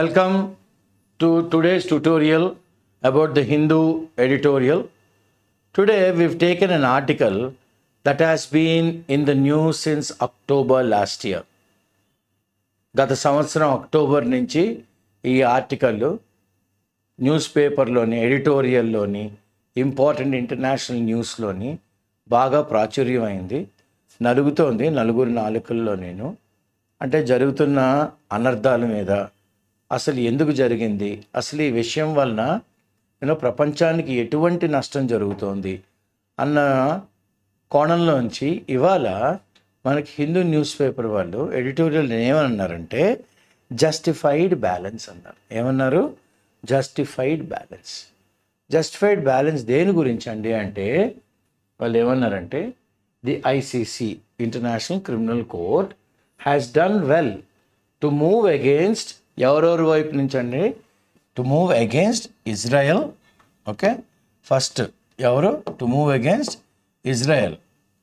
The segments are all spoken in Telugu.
Welcome to today's tutorial about the Hindu editorial. Today we've taken an article that has been in the news since October last year. గత సంవత్సరం అక్టోబర్ నుంచి ఈ ఆర్టికల్ న్యూస్ పేపర్లోని ఎడిటోరియల్లోని ఇంపార్టెంట్ ఇంటర్నేషనల్ న్యూస్లోని బాగా ప్రాచుర్యం అయింది నలుగుతోంది నలుగురు నాలుకల్లో నేను అంటే జరుగుతున్న అనర్థాల మీద అసలు ఎందుకు జరిగింది అసలు ఈ విషయం వలన నేను ప్రపంచానికి ఎటువంటి నష్టం జరుగుతోంది అన్న కోణంలోంచి ఇవాళ మనకి హిందూ న్యూస్ పేపర్ వాళ్ళు ఎడిటోరియల్ ఏమన్నారంటే జస్టిఫైడ్ బ్యాలెన్స్ అన్నారు ఏమన్నారు జస్టిఫైడ్ బ్యాలెన్స్ జస్టిఫైడ్ బ్యాలెన్స్ దేని గురించి అండి అంటే వాళ్ళు ఏమన్నారంటే the ICC international criminal court has done well to move against ఎవరెవరి వైపు నుంచి అండి to move against Israel okay first ఎవరు టు మూవ్ అగేన్స్ట్ ఇజ్రాయెల్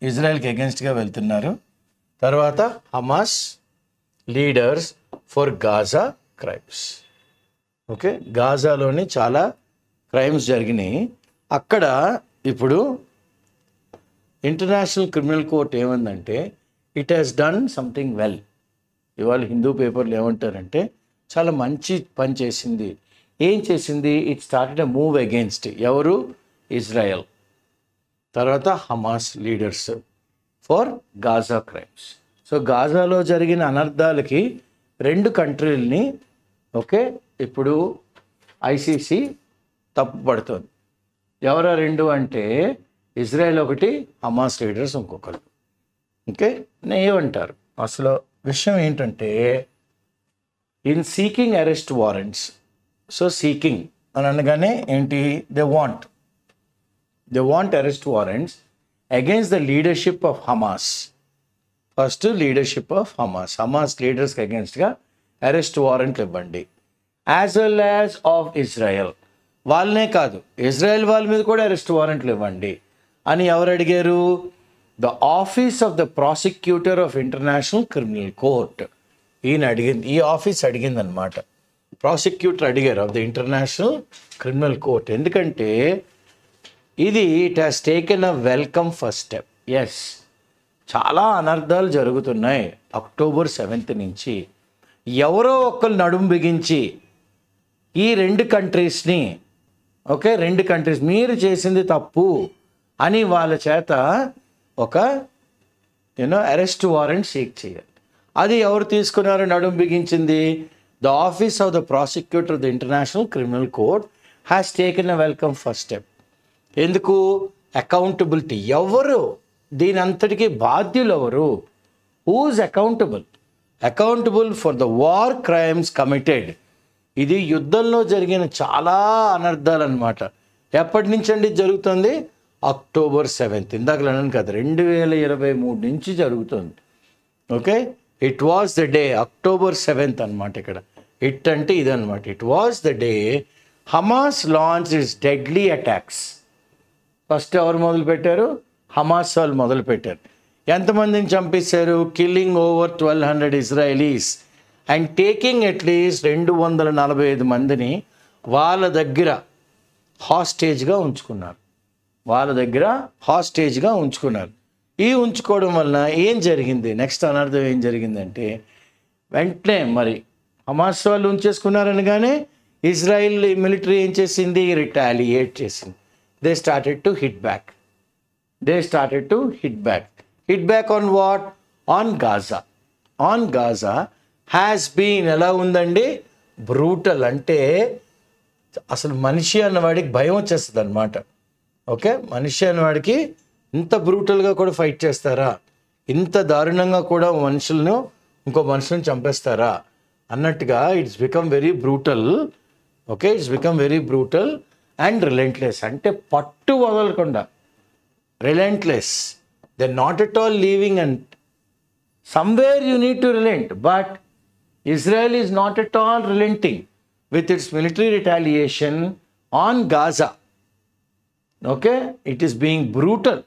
ఇజ్రాయెల్కి అగేన్స్ట్గా వెళ్తున్నారు తర్వాత Hamas leaders for Gaza crimes okay గాజాలోని చాలా క్రైమ్స్ జరిగినాయి అక్కడ ఇప్పుడు ఇంటర్నేషనల్ క్రిమినల్ కోర్ట్ ఏమందంటే it has done something well ఇవాళ హిందూ పేపర్లు ఏమంటారంటే చాలా మంచి పని చేసింది ఏం చేసింది it started a move against ఎవరు ఇజ్రాయెల్ తర్వాత Hamas leaders for Gaza crimes so గాజాలో జరిగిన అనర్థాలకి రెండు కంట్రీలని ఓకే ఇప్పుడు ఐసీసీ పడుతుంది ఎవరు రెండు అంటే ఇజ్రాయెల్ ఒకటి హమాస్ లీడర్స్ ఇంకొకరు ఓకే నేమంటారు అసలు విషయం ఏంటంటే in seeking arrest warrants so seeking అని అనగానే ఏంటి they want they want arrest warrants against the leadership of Hamas first leadership of Hamas Hamas లీడర్స్కి అగేన్స్ట్గా అరెస్ట్ వారెంట్లు ఇవ్వండి as well as of Israel వాళ్ళనే కాదు ఇజ్రాయెల్ వాళ్ళ మీద కూడా అరెస్ట్ వారెంట్లు ఇవ్వండి అని ఎవరు అడిగారు the office of the prosecutor of international criminal court ఈయన అడిగింది ఈ ఆఫీస్ అడిగింది అనమాట ప్రాసిక్యూటర్ అడిగారు of the international criminal court ఎందుకంటే ఇది it has taken a welcome first step as చాలా అనర్థాలు జరుగుతున్నాయి అక్టోబర్ సెవెంత్ నుంచి ఎవరో ఒకరు నడుం బిగించి ఈ రెండు కంట్రీస్ని ఓకే రెండు కంట్రీస్ మీరు చేసింది తప్పు అని వాళ్ళ చేత ఒక యూనో అరెస్ట్ వారెంట్ సీక్ చేయాలి అది ఎవరు తీసుకున్నారు నడుం బిగించింది the office of the prosecutor the international criminal court has taken a welcome first step ఎందుకు అకౌంటబిలిటీ ఎవరు దీని అంతటికీ బాధ్యులు ఎవరు who's accountable accountable for the war crimes committed ఇది యుద్ధంలో జరిగిన చాలా అనర్థాలు అనమాట ఎప్పటి నుంచి అండి జరుగుతుంది అక్టోబర్ సెవెంత్ ఇందాక అన్నాను కదా రెండు వేల ఇరవై మూడు నుంచి జరుగుతుంది okay it was the day October seventh అనమాట ఇక్కడ ఇట్ అంటే ఇదనమాట it was the day Hamas launch is deadly attacks first ఎవరు మొదలుపెట్టారు హమాస్ వాళ్ళు మొదలుపెట్టారు ఎంతమందిని చంపేశారు killing over twelve hundred Israelis and taking at least రెండు వందల నలభై ఐదు మందిని వాళ్ళ దగ్గర హాస్టేజ్గా ఉంచుకున్నారు వాళ్ళ దగ్గర హాస్టేజ్గా ఉంచుకున్నారు ఈ ఉంచుకోవడం వలన ఏం జరిగింది నెక్స్ట్ అనర్థం ఏం జరిగిందంటే వెంటనే మరి హమాస్ వాళ్ళు ఉంచేసుకున్నారనగానే ఇజ్రాయిల్ మిలిటరీ ఏం చేసింది రిటాలియేట్ చేసింది they started to hit back they started to hit back hit back on what on Gaza on Gaza has been ఎలా ఉందండి బ్రూటల్ అంటే అసలు మనిషి అన్నవాడికి భయం వచ్చేస్తుంది అనమాట ఓకే మనిషి అన్నవాడికి ఇంత బ్రూటల్గా కూడా ఫైట్ చేస్తారా ఇంత దారుణంగా కూడా మనుషులను ఇంకో మనుషులను చంపేస్తారా అన్నట్టుగా it's become very brutal okay it's become very brutal and relentless అంటే పట్టు వదలకుండా relentless the not at all leaving and somewhere you need to relent but Israel is not at all relenting with its military retaliation on Gaza okay it is being brutal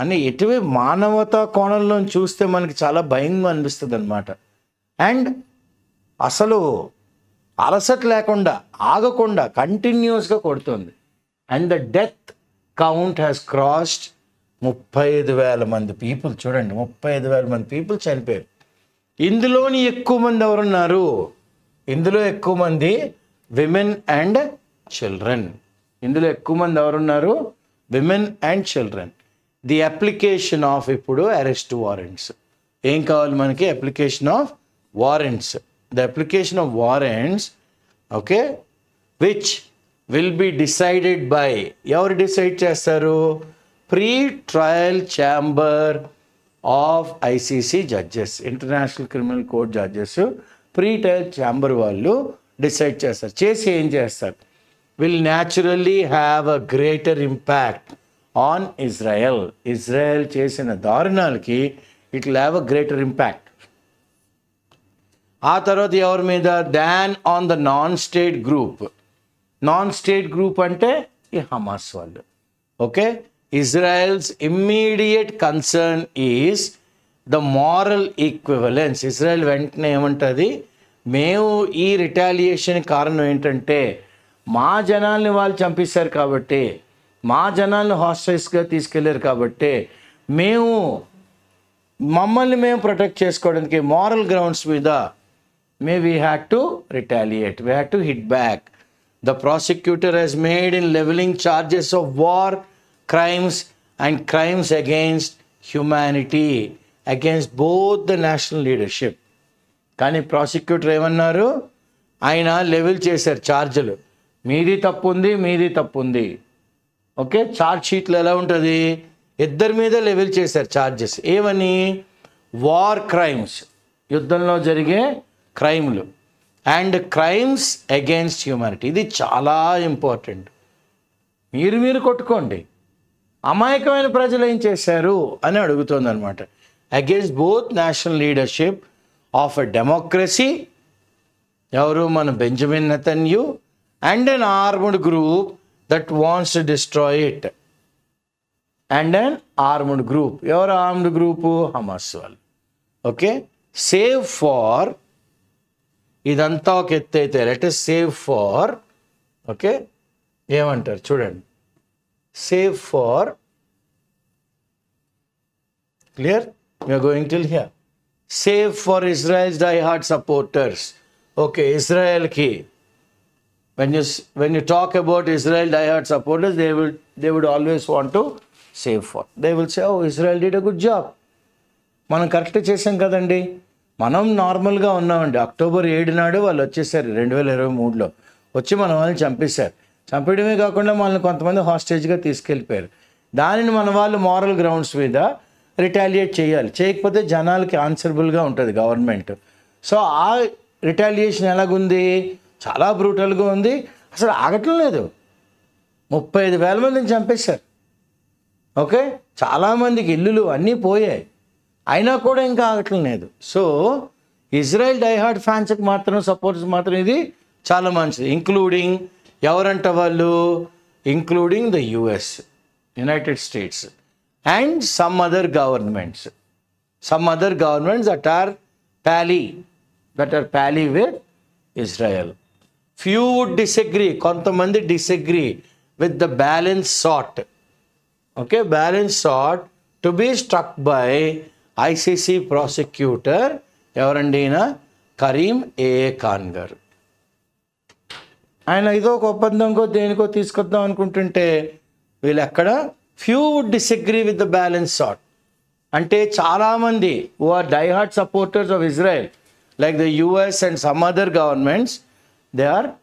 అని ఎటువే మానవతా కోణంలో చూస్తే మనకి చాలా భయంగా అనిపిస్తుంది అనమాట అండ్ అసలు అలసట లేకుండా ఆగకుండా కంటిన్యూస్గా కొడుతుంది and the death count has crossed ముప్పై ఐదు వేల మంది పీపుల్ చూడండి ముప్పై ఐదు వేల మంది పీపుల్ చనిపోయారు ఇందులోని ఎక్కువ మంది ఎవరున్నారు ఇందులో ఎక్కువ మంది విమెన్ అండ్ చిల్డ్రన్ ఇందులో ఎక్కువ మంది ఎవరున్నారు women and children the application of ఇప్పుడు అరెస్ట్ వారెంట్స్ ఏం కావాలి మనకి application of warrants the application of warrants okay which will be decided by ఎవరు డిసైడ్ చేస్తారు pre trial chamber of ICC judges international criminal court judges pre trial chamber వాళ్ళు డిసైడ్ చేస్తారు చేసి ఏం చేస్తారు will naturally have a greater impact on Israel Israel చేసిన దారుణాలకి it will have a greater impact ఆ తర్వాత ఎవరి మీద than on the non state group non state group అంటే ఈ హమాస్ వాళ్ళు okay Israel's immediate concern is the moral equivalence Israel వెంటనే ఏమంటుంది మేము ఈ రిటాలియేషన్ కారణం ఏంటంటే మా జనాల్ని వాళ్ళు చంపిస్తారు కాబట్టి మా జనాల్ని హాస్టైస్గా తీసుకెళ్ళారు కాబట్టే మేము మమ్మల్ని మేము ప్రొటెక్ట్ చేసుకోవడానికి మారల్ గ్రౌండ్స్ మీద may we had to retaliate we had to hit back the prosecutor he's made in leveling charges of war crimes and crimes against humanity against both the national leadership కానీ ప్రాసిక్యూటర్ ఏమన్నారు ఆయన లెవెల్ చేశారు ఛార్జీలు మీది తప్పు ఉంది మీది తప్పు ఉంది ఓకే ఛార్జ్ షీట్లో ఎలా ఉంటుంది ఇద్దరి మీద లెవెల్ చేశారు ఛార్జెస్ ఏమని వార్ క్రైమ్స్ యుద్ధంలో జరిగే క్రైమ్లు అండ్ క్రైమ్స్ అగైన్స్ హ్యూమానిటీ ఇది చాలా ఇంపార్టెంట్ మీరు మీరు కొట్టుకోండి అమాయకమైన ప్రజలు ఏం చేశారు అని అడుగుతుంది అనమాట against both national leadership of a democracy ఎవరు మన Benjamin Netanyahu and an armed group that wants to destroy it. And an armed group. Your armed group? Hamas. Okay? Save for. Let us save for. Okay? Yavantar, children. Save for. Clear? We are going till here. Save for Israel's diehard supporters. Okay, Israel key. When you when you talk about Israel diehard supporters, they will they would always want to save for. They will say, "Oh, Israel did a good మనం కరెక్ట్ చేసాం కదండి మనం నార్మల్గా ఉన్నామండి అక్టోబర్ ఏడు నాడు వాళ్ళు వచ్చేసారు రెండు వేల ఇరవై మూడులో వచ్చి మన వాళ్ళని చంపేశారు చంపేయడమే కాకుండా మనల్ని కొంతమంది హాస్టేజ్గా తీసుకెళ్ళిపోయారు దానిని మన వాళ్ళు మారల్ గ్రౌండ్స్ మీద రిటాలియేట్ చేయాలి చేయకపోతే జనాలకి ఆన్సరబుల్గా ఉంటుంది గవర్నమెంట్ సో ఆ రిటాలియేషన్ ఎలాగుంది చాలా బ్రూటల్గా ఉంది అసలు ఆగటం లేదు ముప్పై ఐదు వేల మందిని చంపేశారు ఓకే చాలామందికి ఇల్లులు అన్నీ పోయాయి అయినా కూడా ఇంకా ఆగటం లేదు సో ఇజ్రాయెల్ డైహార్డ్ ఫ్యాన్స్కి మాత్రం సపోర్ట్స్ మాత్రం ఇది చాలా మంచిది ఇంక్లూడింగ్ ఎవరంట వాళ్ళు including the US United States and some other governments some other governments that are pally that are pally with Israel few would disagree కొంతమంది disagree with the balance sought okay balance sought to be struck by ICC prosecutor ఎవరండి ఈయన కరీం ఏ ఖాన్ గారు ఆయన ఇదో ఒక ఒప్పందంకో దేనికో తీసుకొద్దాం అనుకుంటుంటే వీళ్ళు ఎక్కడ few would disagree with the balance sought అంటే చాలామంది who are diehard supporters of Israel like the US and some other governments They are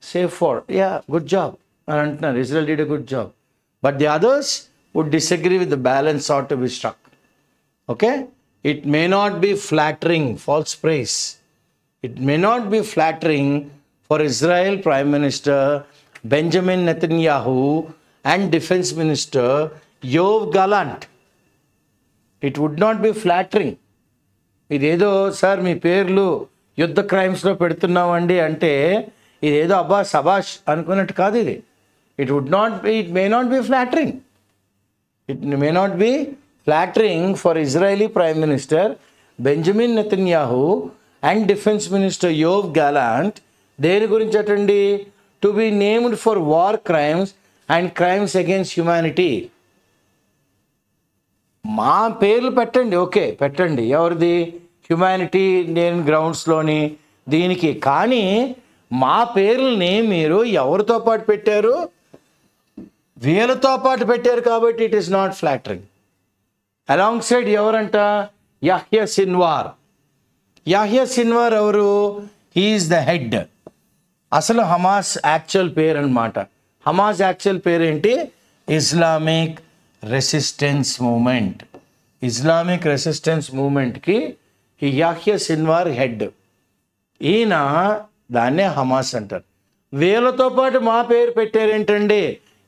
safe for, yeah, good job. Arantner, Israel did a good job. But the others would disagree with the balance ought to be struck. Okay? It may not be flattering, false praise. It may not be flattering for Israel Prime Minister Benjamin Netanyahu and Defense Minister Yov Gallant. It would not be flattering. ఇదేదో సార్ మీ పేర్లు యుద్ధ క్రైమ్స్లో పెడుతున్నామండి అంటే ఇదేదో అబ్బా సభాష్ అనుకున్నట్టు కాదు ఇది it would not be it may not be flattering it may not be flattering for Israeli prime minister Benjamin Netanyahu and defence minister Yoav Gallant దేని గురించి అటండి to be named for war crimes and crimes against humanity మా పేర్లు పెట్టండి ఓకే పెట్టండి ఎవరిది హ్యుమానిటీ ఇండియన్ గ్రౌండ్స్లోని దీనికి కానీ మా పేర్లని మీరు ఎవరితో పాటు పెట్టారు వీళ్ళతో పాటు పెట్టారు కాబట్టి it is not flattering alongside ఎవరంట యహ్య సిన్వార్ యహ్య సిన్వార్ ఎవరు హీఈస్ ద హెడ్ అసలు హమాస్ యాక్చువల్ పేరు అనమాట హమాస్ యాక్చువల్ పేరు ఏంటి Islamic resistance movement Islamic resistance మూమెంట్కి యాహ్య సిన్వార్ హెడ్ ఈయన దాన్నే హమాస్ అంటారు వీళ్ళతో పాటు మా పేరు పెట్టారేంటండి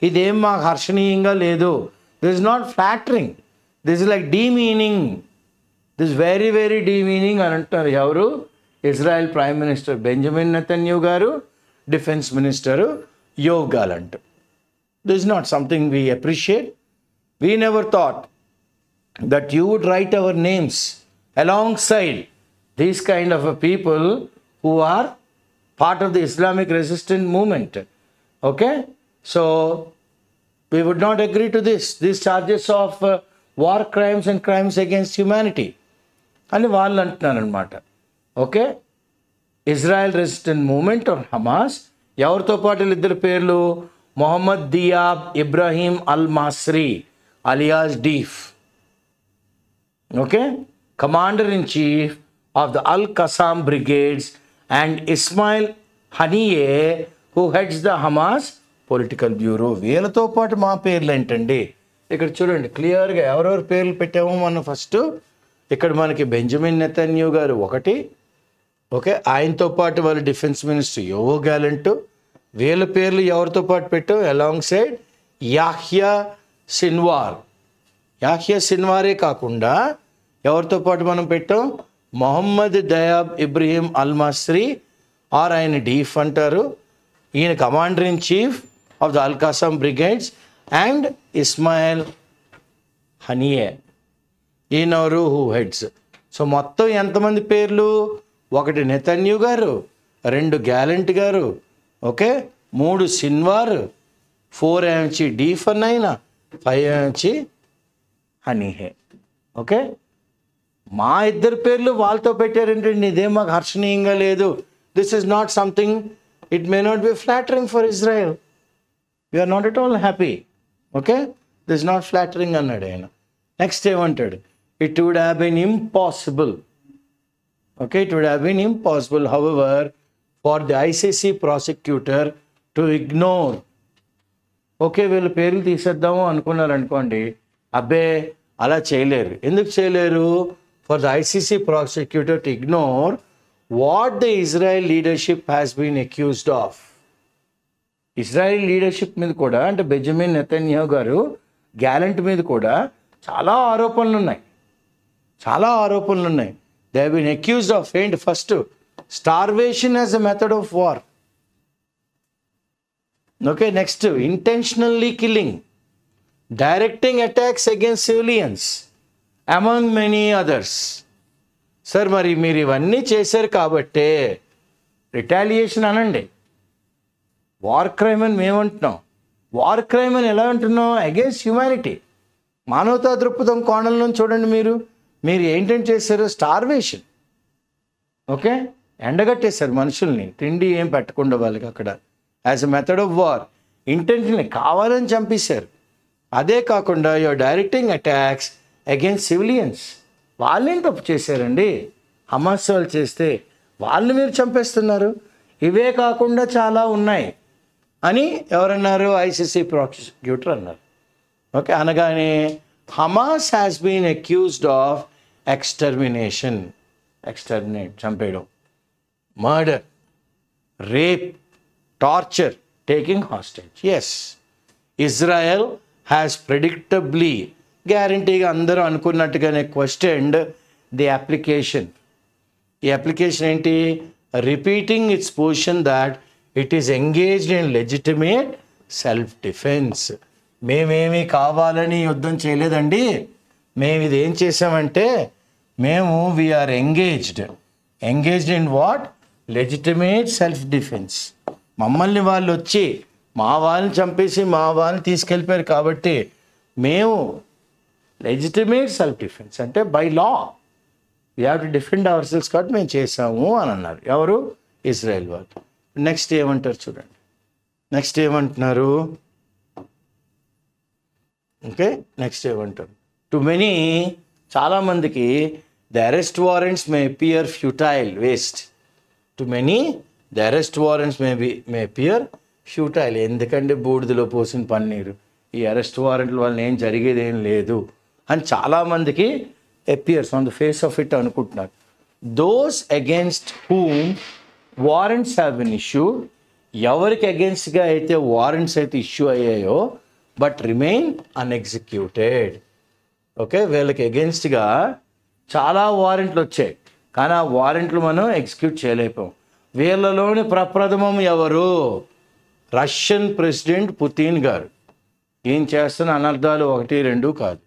ఇదేం మాకు హర్షణీయంగా లేదు this not factoring this like demeaning this very very demeaning అని అంటున్నారు ఎవరు Israel prime minister Benjamin Netanyahu గారు డిఫెన్స్ మినిస్టరు యోవ్ గాల్ అంట this not something we appreciate we never thought that you would write our names alongside these kind of people who are part of the Islamic resistance movement. Okay? So, we would not agree to this. These charges of uh, war crimes and crimes against humanity. అని వాళ్ళు అంటున్నారనమాట okay Israel resistant movement or Hamas ఎవరితో పాటు ఇద్దరు పేర్లు Mohammed Diab Ibrahim al Masri alias Deif okay commander in chief of the al Qassam brigades and Ismail Haniyeh who heads the Hamas political bureau వీళ్ళతో పాటు మా పేర్లు ఏంటండి ఇక్కడ చూడండి క్లియర్గా ఎవరెవరు పేర్లు పెట్టామో మనం ఫస్ట్ ఇక్కడ మనకి బెంజమిన్ నెతన్యూ గారు ఒకటి ఓకే ఆయనతో పాటు వాళ్ళ డిఫెన్స్ మినిస్టర్ యోవో గ్యాలెంటు వీళ్ళ పేర్లు ఎవరితో పాటు పెట్టాం alongside Yahya Sinwar Yahya సిన్వారే కాకుండా ఎవరితో పాటు మనం పెట్టాం Mohammed Diab Ibrahim al Masri or ఆయన డీఫ్ అంటారు ఈయన commander in chief of the al Qassam brigades and Ismail Haniyeh ఈయనవరు హూ హెడ్స్ సో మొత్తం ఎంతమంది పేర్లు ఒకటి నెతన్యూ గారు రెండు గ్యాలెంట్ గారు ఓకే మూడు సిన్వార్ ఫోర్ ఎంచి డీఫ్ అన్న అయినా ఫైవ్ ఎంచి హనీహే ఓకే మా ఇద్దరు పేర్లు వాళ్ళతో పెట్టారంటండి ఇదేం మాకు హర్షణీయంగా లేదు this is not something it may not be flattering for Israel you're not at all happy okay this not flattering అన్నాడు ఆయన నెక్స్ట్ ఏమంటాడు it would have been impossible okay it would have been impossible however for the ICC prosecutor to ignore okay వీళ్ళ పేర్లు తీసేద్దాము అనుకున్నారనుకోండి అబ్బే అలా చేయలేరు ఎందుకు చేయలేరు for the ICC prosecutor to ignore what the Israel leadership has been accused of. Israel leadership మీద కూడా అంటే బెంజమిన్ నెతన్యాహు గారు గ్యాలెంట్ మీద కూడా చాలా ఆరోపణలు ఉన్నాయి చాలా ఆరోపణలు ఉన్నాయి దే హీన్ అక్యూజ్డ్ ఆఫ్ ఏంటి first starvation as a method of war okay next intentionally killing directing attacks against civilians among many others sir మరి మీరు ఇవన్నీ చేశారు కాబట్టే రిటాలియేషన్ అనండి వార్ క్రైమ్ అని మేమంటున్నాం వార్ క్రైమ్ అని ఎలా అంటున్నాం అగేన్స్ట్ హ్యుమానిటీ మానవతా దృక్పథం కోణంలో చూడండి మీరు మీరు ఏంటంటే చేశారు స్టార్వేషన్ ఓకే ఎండగట్టేశారు మనుషుల్ని తిండి ఏం పెట్టకుండా వాళ్ళకి అక్కడ as a method of war ఇంటెంట్ని కావాలని చంపేశారు అదే కాకుండా your directing attacks against civilians వాళ్ళేం తప్పు చేశారండి హమాస్ వాళ్ళు చేస్తే వాళ్ళు మీరు చంపేస్తున్నారు ఇవే కాకుండా చాలా ఉన్నాయి అని ఎవరన్నారు ఐసీసీ ప్రాసిక్యూటర్ అన్నారు ఓకే అనగానే Hamas has been accused of extermination exterminate చంపేయడం murder rape torture taking hostages Israel has predictably గ్యారంటీగా అందరూ అనుకున్నట్టుగానే క్వశ్చన్డ్ ది అప్లికేషన్ ఈ అప్లికేషన్ ఏంటి repeating its position that it is engaged in legitimate self defence మేమేమి కావాలని యుద్ధం చేయలేదండి మేము ఇది ఏం చేసామంటే మేము we are engaged engaged in what legitimate self defence మమ్మల్ని వాళ్ళు వచ్చి మా వాళ్ళని చంపేసి మా వాళ్ళని తీసుకెళ్ళిపోయారు కాబట్టి మేము లెజిటిమేట్ సెల్ఫ్ డిఫెన్స్ అంటే by law we have to defend ourselves కాబట్టి మేము చేసాము అని అన్నారు ఎవరు ఇజ్రాయెల్ వాళ్ళు నెక్స్ట్ ఏమంటారు చూడండి నెక్స్ట్ ఏమంటున్నారు ఓకే నెక్స్ట్ ఏమంటారు టు మెనీ చాలామందికి the arrest warrants may appear futile waste to many the arrest warrants may be may appear futile ఎందుకంటే బూడిదలో పోసిన పన్నీరు ఈ అరెస్ట్ వారెంట్ల వల్ల ఏం జరిగేదేం లేదు అని చాలామందికి appears on the face of it అనుకుంటున్నారు those against whom warrants have been issue ఎవరికి అగేన్స్ట్గా అయితే వారెంట్స్ అయితే ఇష్యూ అయ్యాయో బట్ రిమైన్ అన్ఎగ్జిక్యూటెడ్ ఓకే వీళ్ళకి అగేన్స్ట్గా చాలా వారెంట్లు వచ్చాయి కానీ ఆ వారెంట్లు మనం ఎగ్జిక్యూట్ చేయలేకపోయాం వీళ్ళలోని ప్రప్రథమం ఎవరు రష్యన్ ప్రెసిడెంట్ పుతిన్ గారు ఏం చేస్తున్న అనర్థాలు ఒకటి రెండు కాదు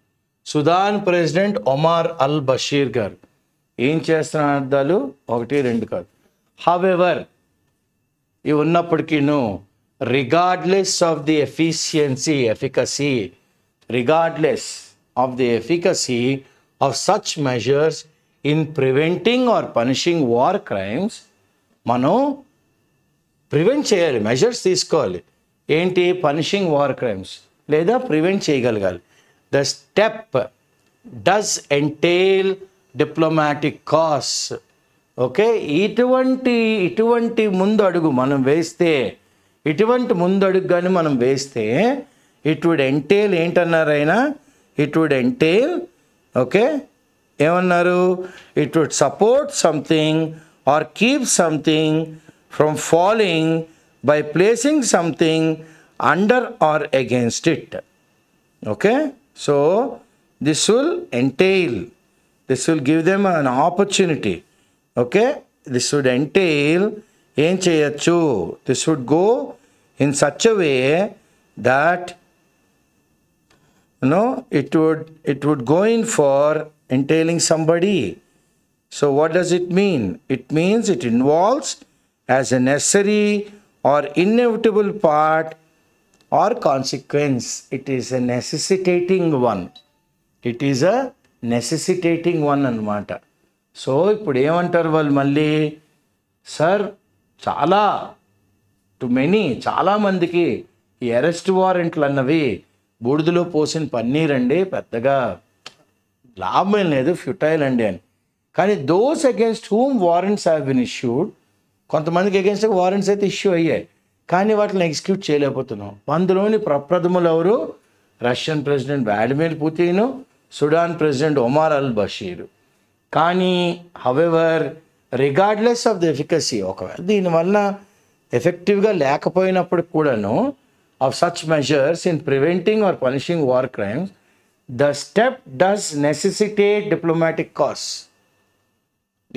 Sudan president Omar al Bashir గారు ఏం చేస్తున్న అర్థాలు ఒకటి రెండు కాదు హవెవర్ ఇవి ఉన్నప్పటికీను regardless of the efficiency efficacy regardless of the efficacy of such measures in preventing or punishing war crimes మనం ప్రివెంట్ చేయాలి మెజర్స్ తీసుకోవాలి ఏంటి పనిషింగ్ వార్ క్రైమ్స్ లేదా ప్రివెంట్ చేయగలగాలి The step does entail diplomatic costs. Okay ఇటువంటి ఇటువంటి ముందు అడుగు మనం వేస్తే ఇటువంటి ముందు అడుగు కానీ మనం వేస్తే ఇట్ వుడ్ ఎంటేల్ ఏంటన్నారు ఇట్ వుడ్ ఎంటేల్ ఓకే ఏమన్నారు it would support something or keep something from following by placing something under or against it okay So this will entail, this will give them an opportunity. Okay, this would entail, this would go in such a way that you know, it would, it would go in for entailing somebody. So what does it mean? It means it involves as a necessary or inevitable part or consequence it is a necessitating one it is a necessitating one అనమాట సో ఇప్పుడు ఏమంటారు వాళ్ళు మళ్ళీ సార్ చాలా టు మెనీ చాలామందికి ఈ అరెస్ట్ వారెంట్లు అన్నవి బూడిదలో పోసిన పన్నీర్ అండి పెద్దగా లాభం లేదు ఫ్యూటైల్ అండి అని కానీ those against whom warrants have been issued కొంతమందికి అగేన్స్ట్ వారెంట్స్ అయితే ఇష్యూ అయ్యాయి కానీ వాటిని ఎగ్జిక్యూట్ చేయలేకపోతున్నాం అందులోని ప్రప్రథములు ఎవరు Russian president Vladimir Putin Sudan president Omar al Bashir కానీ however regardless of the efficacy ఒకవేళ దీనివల్ల ఎఫెక్టివ్గా లేకపోయినప్పుడు కూడాను of such measures in preventing or punishing war crimes the step does necessitate diplomatic costs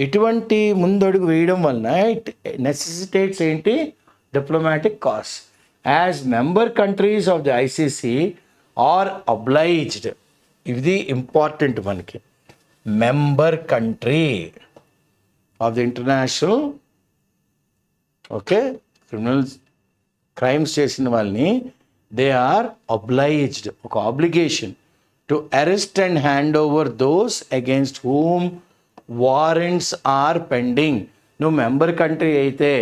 ఇటువంటి ముందడుగు వేయడం వలన ఇట్ నెసెసిటేట్స్ ఏంటి diplomatic costs as member countries of the ICC are obliged ఇది ఇంపార్టెంట్ మనకి member country of the international okay criminals crimes చేసిన వాళ్ళని దే ఆర్ అబ్లైజ్డ్ ఒక obligation to arrest and hand over those against whom warrants are pending నువ్వు మెంబర్ కంట్రీ అయితే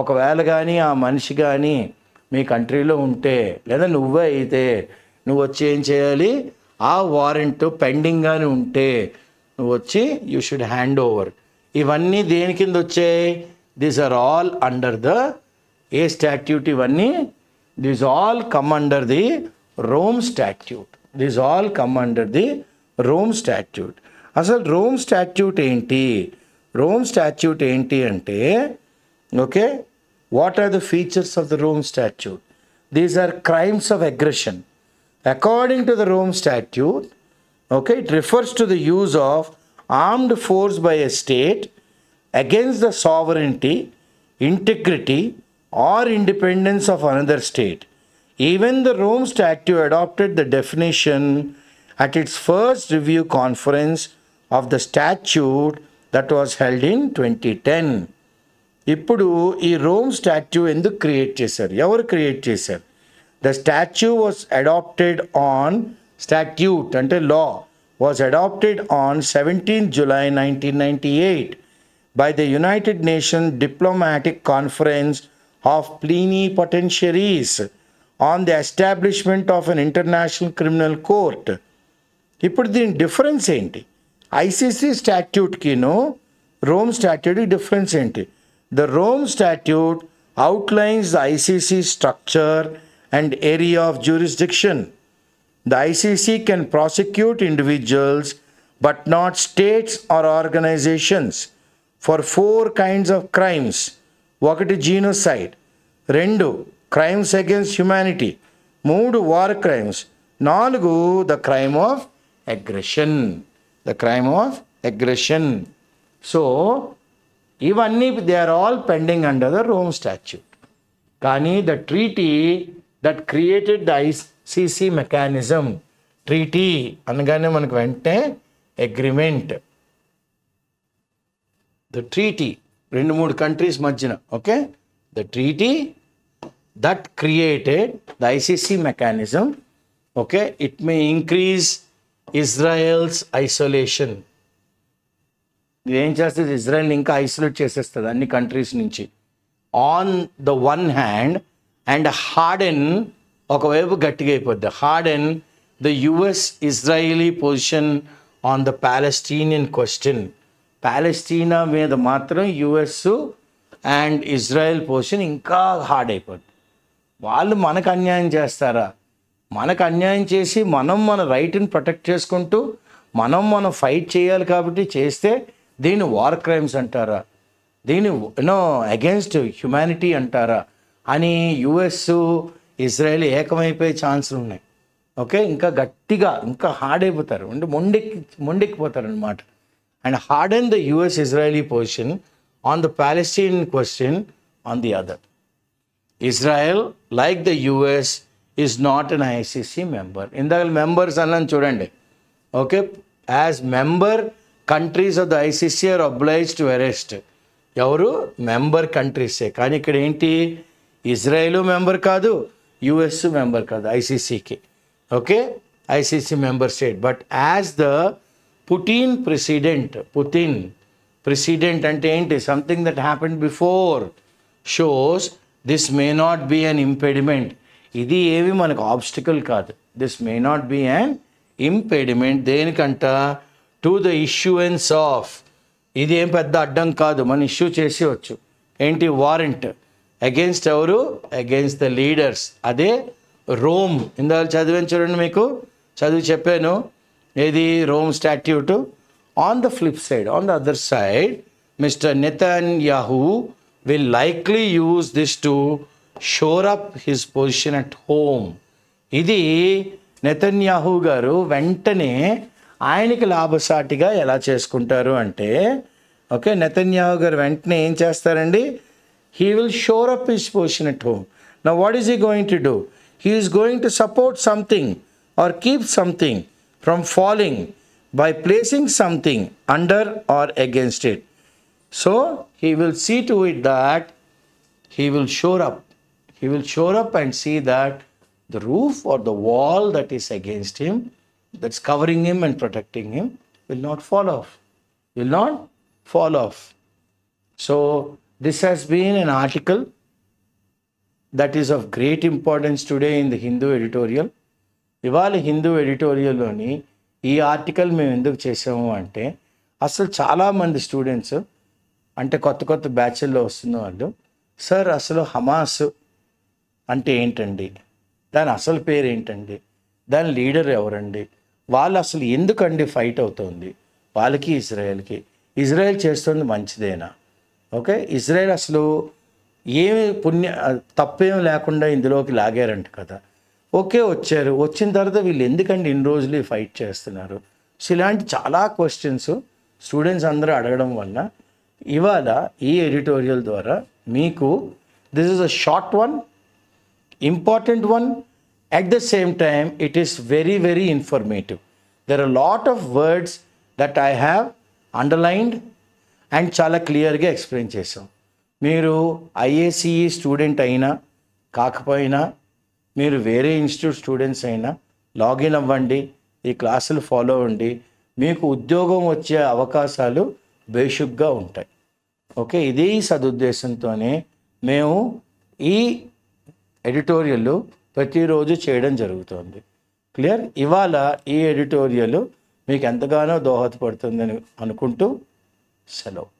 ఒకవేళ కానీ ఆ మనిషి కానీ మీ కంట్రీలో ఉంటే లేదా నువ్వే అయితే నువ్వు వచ్చి ఏం చేయాలి ఆ వారెంట్ పెండింగ్గానే ఉంటే నువ్వు వచ్చి యూ షుడ్ హ్యాండ్ ఓవర్ ఇవన్నీ దేని కింద వచ్చాయి these are all under the a statute ఇవన్నీ this all come under the Rome statute this all come under the Rome statute అసలు రోమ్ స్టాట్యూట్ ఏంటి రోమ్ స్టాట్యూట్ ఏంటి అంటే Okay? What are the features of the Rome Statute? These are crimes of aggression. According to the Rome Statute, okay, it refers to the use of armed force by a state against the sovereignty, integrity, or independence of another state. Even the Rome Statute adopted the definition at its first review conference of the statute that was held in 2010. ఇప్పుడు ఈ రోమ్ స్టాచ్యూ ఎందుకు క్రియేట్ చేశారు ఎవరు క్రియేట్ చేశారు the statue was adopted on statute అంటే law was adopted on seventeen July nineteen ninety eight by the United Nation diplomatic conference of plenipotentiaries on the establishment of an international criminal court ఇప్పుడు దీని డిఫరెన్స్ ఏంటి ఐసీసీ స్టాట్యూట్కిను రోమ్ స్టాట్యూట్కి డిఫరెన్స్ ఏంటి The Rome Statute outlines the ICC structure and area of jurisdiction. The ICC can prosecute individuals but not states or organizations for four kinds of crimes. Wakati genocide, Rendu, crimes against humanity, Mood war crimes, Nalgu, the crime of aggression. The crime of aggression. So, ఇవన్నీ they are all pending under the Rome statute కానీ the treaty that created the ICC mechanism treaty అనగానే మనకు వెంటనే అగ్రిమెంట్ ద ట్రీటీ రెండు మూడు కంట్రీస్ మధ్యన okay the treaty that created the ICC mechanism okay it may increase Israel's isolation ఏం చేస్తుంది ఇజ్రాయెల్ ఇంకా ఐసోలేట్ చేసేస్తుంది అన్ని కంట్రీస్ నుంచి on the one hand and harden ఒకవైపు గట్టిగా అయిపోద్ది harden the US Israeli position on the Palestinian question ప్యాలెస్టీనా మీద మాత్రం యుఎస్ అండ్ ఇజ్రాయెల్ పొజిషన్ ఇంకా హార్డ్ అయిపోద్ది వాళ్ళు మనకు అన్యాయం చేస్తారా మనకు అన్యాయం చేసి మనం మన రైట్ని ప్రొటెక్ట్ చేసుకుంటూ మనం మనం ఫైట్ చేయాలి కాబట్టి చేస్తే దీన్ని వార్ క్రైమ్స్ అంటారా దీన్ని యూనో అగేన్స్ట్ హ్యుమానిటీ అంటారా అని యుఎస్ ఇజ్రాయెల్ ఏకమైపోయే ఛాన్సులు ఉన్నాయి ఓకే ఇంకా గట్టిగా ఇంకా హార్డ్ అయిపోతారు అంటే మొండెక్కి అనమాట and hard and the US Israeli position on the Palestine question on the other Israel like the US is not an ICC member ఇందాక మెంబర్స్ అన్నాను చూడండి okay as member countries of the ICC are oblige to arrest ఎవరు మెంబర్ కంట్రీసే కానీ ఇక్కడ ఏంటి ఇజ్రాయేల్ మెంబర్ కాదు యుఎస్ మెంబర్ కాదు ఐసీసీకి okay ICC member state but as the Putin president Putin president అంటే ఏంటి something that happen before shows this may not be an impediment ఇది ఏవి మనకు ఆబ్స్టికల్ కాదు this may not be an impediment దేనికంట టు ద ఇష్యూయన్స్ ఆఫ్ ఇది ఏం పెద్ద అడ్డం కాదు మనం ఇష్యూ చేసేవచ్చు ఏంటి వారెంట్ అగెన్స్ట్ ఎవరు అగెన్స్ట్ ద లీడర్స్ అదే రోమ్ ఇందాక చదివాను చూడండి మీకు చదివి చెప్పాను ఏది Rome statute on the flip side on the other side mister Netanyahu will likely use this to shore up his position at home ఇది యాహూ గారు వెంటనే ఆయనకి లాభసాటిగా ఎలా చేసుకుంటారు అంటే ఓకే నెతన్యాహు గారు వెంటనే ఏం చేస్తారండి he will shore up his position at home నా what is he going to do he is going to support something or keep something from following by placing something under or against it so he will see to it that he will shore up he will shore up and see that the roof or the wall that is against him that's covering him and protecting him will not fall off. Will not fall off. So, this has been an article that is of great importance today in the Hindu editorial ఇవాళ హిందూ ఎడిటోరియల్లోని ఈ ఆర్టికల్ మేము ఎందుకు చేసాము అంటే అసలు చాలామంది స్టూడెంట్స్ అంటే కొత్త కొత్త బ్యాచ్ల్లో వస్తున్న వాళ్ళు సార్ అసలు హమాస్ అంటే ఏంటండి దాని అసలు పేరు ఏంటండి దాని లీడర్ ఎవరండి వాళ్ళు అసలు ఎందుకండి ఫైట్ అవుతుంది వాళ్ళకి ఇజ్రాయెల్కి ఇజ్రాయెల్ చేస్తుంది మంచిదేనా ఓకే ఇజ్రాయెల్ అసలు ఏమి పుణ్య తప్పేం లేకుండా ఇందులోకి లాగారంట కదా ఓకే వచ్చారు వచ్చిన తర్వాత వీళ్ళు ఎందుకండి ఇన్ని రోజులు ఫైట్ చేస్తున్నారు సో ఇలాంటి చాలా క్వశ్చన్స్ స్టూడెంట్స్ అందరూ అడగడం వల్ల ఇవాళ ఈ ఎడిటోరియల్ ద్వారా మీకు this is a short one important one At the same time, it is very very informative There are lot of words that I have underlined and చాలా క్లియర్గా ఎక్స్ప్లెయిన్ చేసాం మీరు ఐఏసీఈ స్టూడెంట్ e అయినా కాకపోయినా మీరు వేరే ఇన్స్టిట్యూట్ స్టూడెంట్స్ అయినా లాగిన్ అవ్వండి ఈ క్లాసులు ఫాలో అవ్వండి మీకు ఉద్యోగం వచ్చే అవకాశాలు బేషుగ్గా ఉంటాయి ఓకే ఇదే సదుద్దేశంతోనే మేము ఈ ఎడిటోరియల్ ప్రతిరోజు చేయడం జరుగుతుంది క్లియర్ ఇవాళ ఈ ఎడిటోరియల్ మీకు ఎంతగానో దోహదపడుతుందని అనుకుంటూ సెలవు